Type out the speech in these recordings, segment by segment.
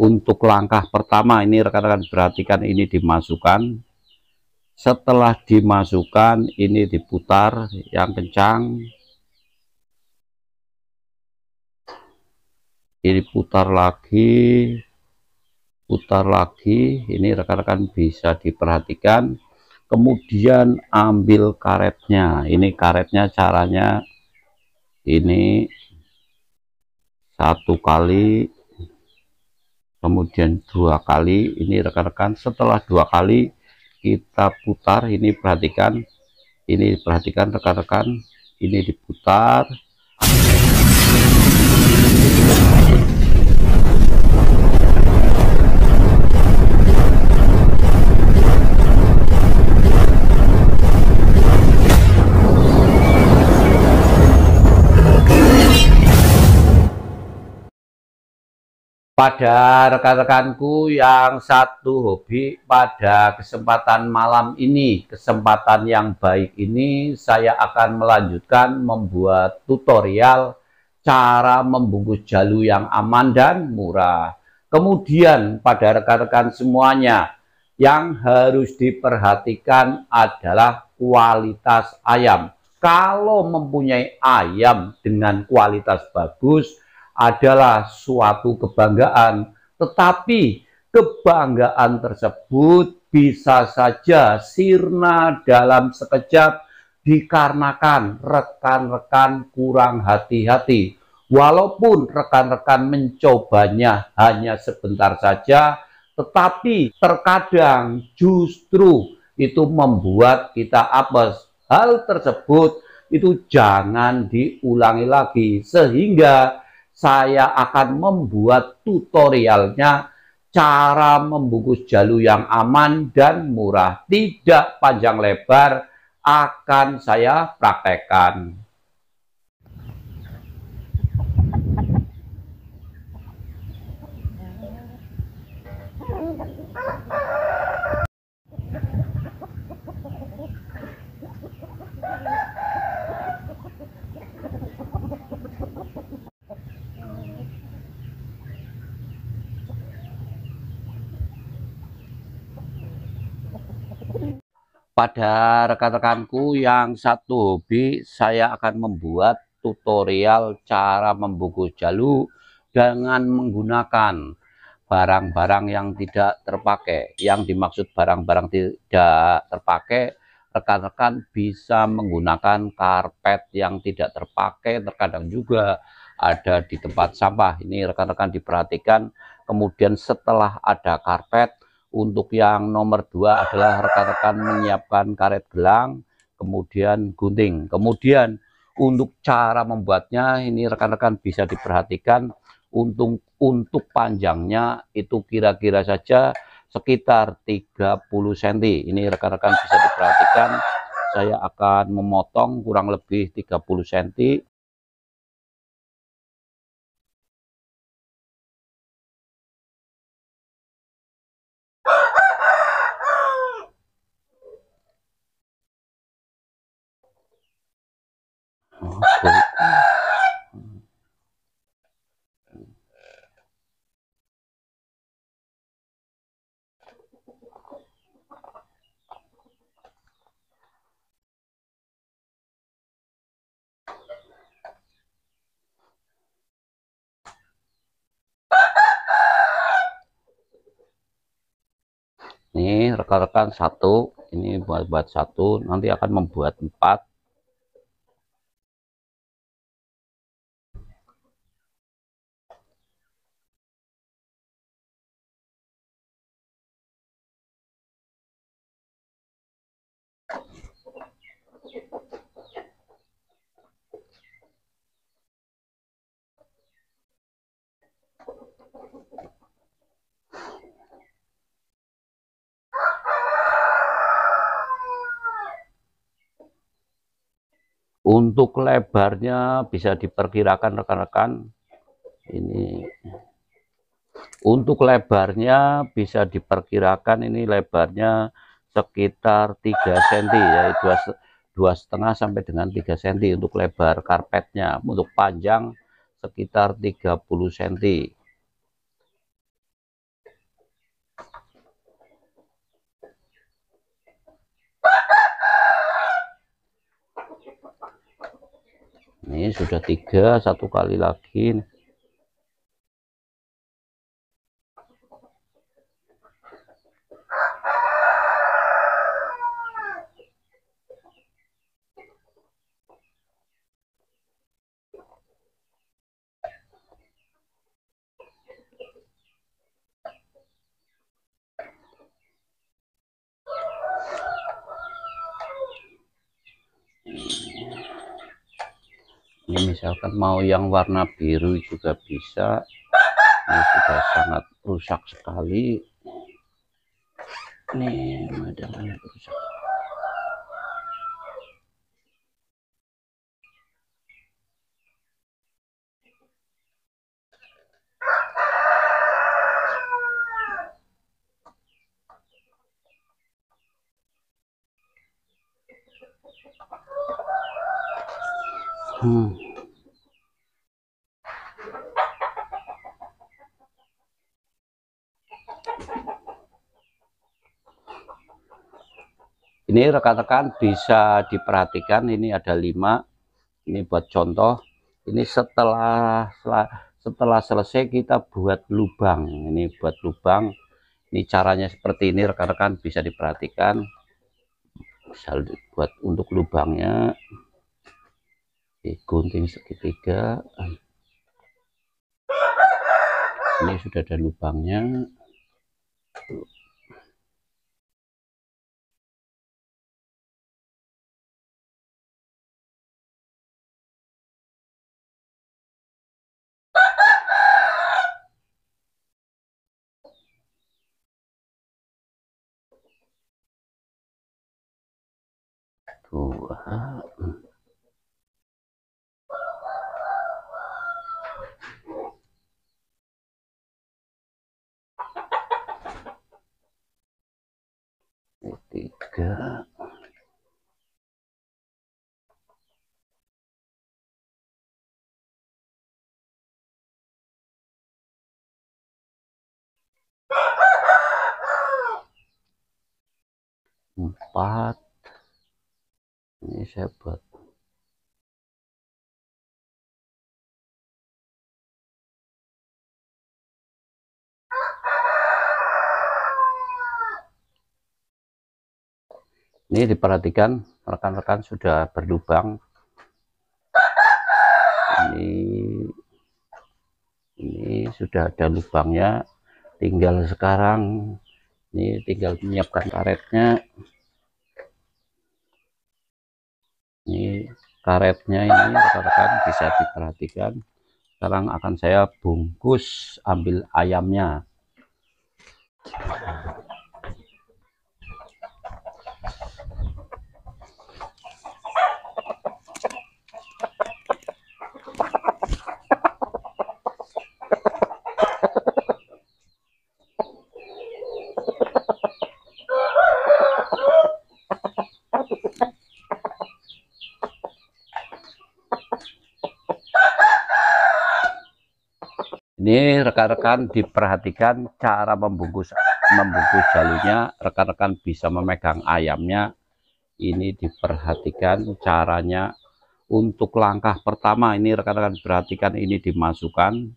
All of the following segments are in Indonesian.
untuk langkah pertama ini rekan-rekan perhatikan ini dimasukkan setelah dimasukkan ini diputar yang kencang ini putar lagi putar lagi ini rekan-rekan bisa diperhatikan kemudian ambil karetnya ini karetnya caranya ini satu kali kemudian dua kali ini rekan-rekan setelah dua kali kita putar ini perhatikan ini perhatikan rekan-rekan ini diputar pada rekan-rekanku yang satu hobi pada kesempatan malam ini, kesempatan yang baik ini saya akan melanjutkan membuat tutorial cara membungkus jalu yang aman dan murah. Kemudian pada rekan-rekan semuanya yang harus diperhatikan adalah kualitas ayam. Kalau mempunyai ayam dengan kualitas bagus, adalah suatu kebanggaan, tetapi kebanggaan tersebut bisa saja sirna dalam sekejap dikarenakan rekan-rekan kurang hati-hati. Walaupun rekan-rekan mencobanya hanya sebentar saja, tetapi terkadang justru itu membuat kita apes. Hal tersebut itu jangan diulangi lagi sehingga saya akan membuat tutorialnya cara membungkus jalu yang aman dan murah. Tidak panjang lebar akan saya praktekkan. pada rekan-rekanku yang satu hobi saya akan membuat tutorial cara membungkus jalu dengan menggunakan barang-barang yang tidak terpakai yang dimaksud barang-barang tidak terpakai rekan-rekan bisa menggunakan karpet yang tidak terpakai terkadang juga ada di tempat sampah ini rekan-rekan diperhatikan kemudian setelah ada karpet untuk yang nomor dua adalah rekan-rekan menyiapkan karet gelang, kemudian gunting. Kemudian untuk cara membuatnya ini rekan-rekan bisa diperhatikan untuk untuk panjangnya itu kira-kira saja sekitar 30 cm. Ini rekan-rekan bisa diperhatikan saya akan memotong kurang lebih 30 cm nih rekan-rekan satu ini buat buat satu nanti akan membuat empat Untuk lebarnya bisa diperkirakan rekan-rekan ini untuk lebarnya bisa diperkirakan ini lebarnya sekitar 3 cm ya dua setengah sampai dengan 3 cm untuk lebar karpetnya untuk panjang sekitar 30 cm sudah tiga satu kali lagi ini misalkan mau yang warna biru juga bisa ini sudah sangat rusak sekali nih madangannya rusak Hmm. ini rekan-rekan bisa diperhatikan ini ada lima ini buat contoh ini setelah setelah selesai kita buat lubang ini buat lubang ini caranya seperti ini rekan-rekan bisa diperhatikan bisa buat untuk lubangnya gunting segitiga ini sudah ada lubangnya Ooh, uh, mm. tiga empat ini saya buat ini diperhatikan rekan-rekan sudah berlubang ini ini sudah ada lubangnya tinggal sekarang ini tinggal menyiapkan karetnya ini karetnya ini rekan-rekan bisa diperhatikan sekarang akan saya bungkus ambil ayamnya ini rekan-rekan diperhatikan cara membungkus membungkus jalurnya rekan-rekan bisa memegang ayamnya ini diperhatikan caranya untuk langkah pertama ini rekan-rekan perhatikan ini dimasukkan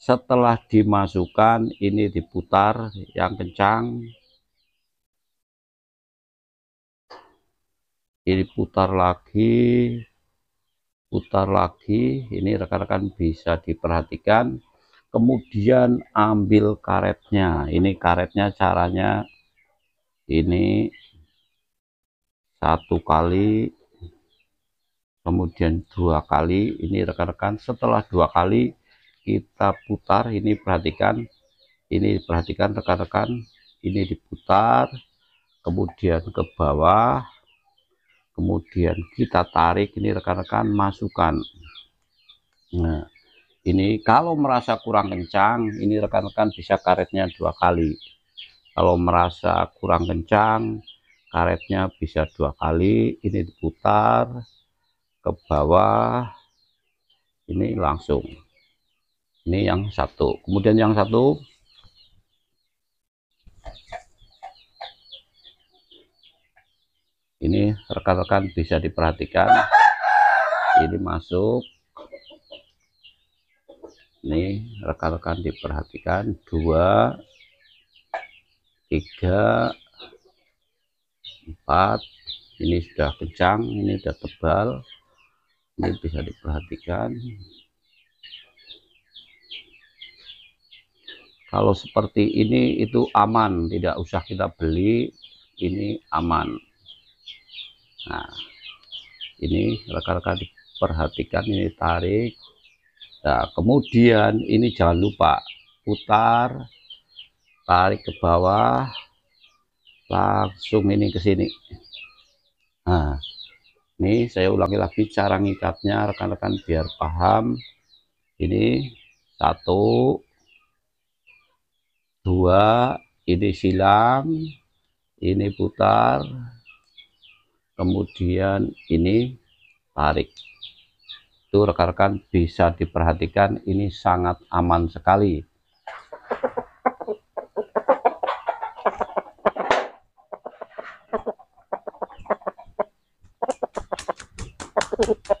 setelah dimasukkan ini diputar yang kencang ini putar lagi putar lagi ini rekan-rekan bisa diperhatikan kemudian ambil karetnya ini karetnya caranya ini satu kali kemudian dua kali ini rekan-rekan setelah dua kali kita putar ini perhatikan ini perhatikan rekan-rekan ini diputar kemudian ke bawah kemudian kita tarik ini rekan-rekan masukkan nah ini kalau merasa kurang kencang ini rekan-rekan bisa karetnya dua kali kalau merasa kurang kencang karetnya bisa dua kali ini diputar ke bawah ini langsung ini yang satu kemudian yang satu ini rekan-rekan bisa diperhatikan ini masuk ini rekan-rekan diperhatikan dua tiga empat ini sudah kencang ini sudah tebal ini bisa diperhatikan kalau seperti ini itu aman tidak usah kita beli ini aman nah ini rekan-rekan diperhatikan ini tarik Nah, kemudian ini jangan lupa putar, tarik ke bawah, langsung ini ke sini. Nah, ini saya ulangi lagi cara ngikatnya rekan-rekan biar paham. Ini satu, dua, ini silang, ini putar, kemudian ini tarik itu rekan-rekan bisa diperhatikan ini sangat aman sekali